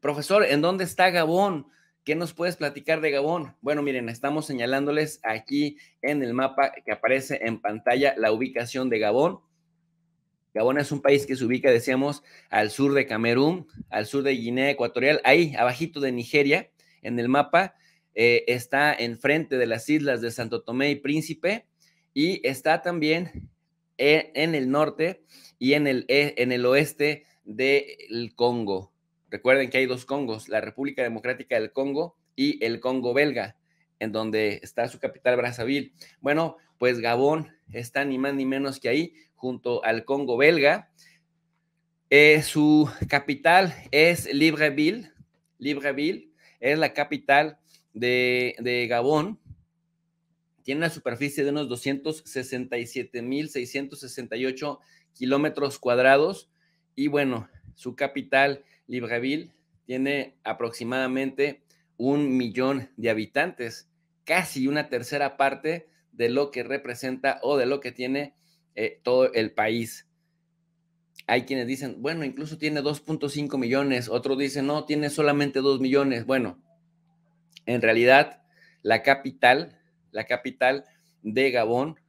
Profesor, ¿en dónde está Gabón? ¿Qué nos puedes platicar de Gabón? Bueno, miren, estamos señalándoles aquí en el mapa que aparece en pantalla la ubicación de Gabón. Gabón es un país que se ubica, decíamos, al sur de Camerún, al sur de Guinea Ecuatorial, ahí, abajito de Nigeria, en el mapa, eh, está enfrente de las islas de Santo Tomé y Príncipe y está también en, en el norte y en el, e, en el oeste del Congo. Recuerden que hay dos Congos, la República Democrática del Congo y el Congo belga, en donde está su capital Brazzaville. Bueno, pues Gabón está ni más ni menos que ahí, junto al Congo belga. Eh, su capital es Libreville. Libreville es la capital de, de Gabón. Tiene una superficie de unos 267.668 kilómetros cuadrados. Y bueno, su capital Libreville tiene aproximadamente un millón de habitantes, casi una tercera parte de lo que representa o de lo que tiene eh, todo el país. Hay quienes dicen, bueno, incluso tiene 2.5 millones, otros dicen, no, tiene solamente 2 millones. Bueno, en realidad, la capital, la capital de Gabón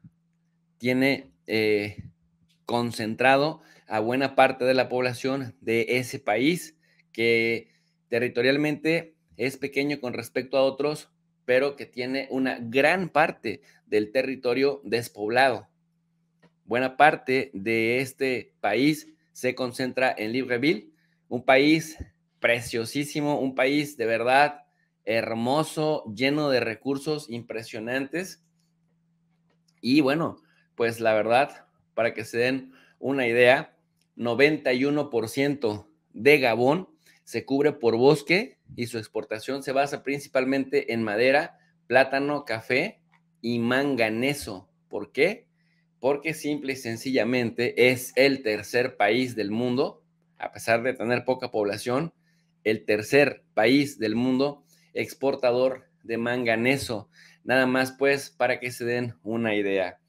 tiene eh, concentrado a buena parte de la población de ese país que territorialmente es pequeño con respecto a otros, pero que tiene una gran parte del territorio despoblado. Buena parte de este país se concentra en Libreville, un país preciosísimo, un país de verdad hermoso, lleno de recursos impresionantes. Y bueno, pues la verdad, para que se den una idea, 91% de Gabón se cubre por bosque y su exportación se basa principalmente en madera, plátano, café y manganeso. ¿Por qué? Porque simple y sencillamente es el tercer país del mundo, a pesar de tener poca población, el tercer país del mundo exportador de manganeso. Nada más pues para que se den una idea.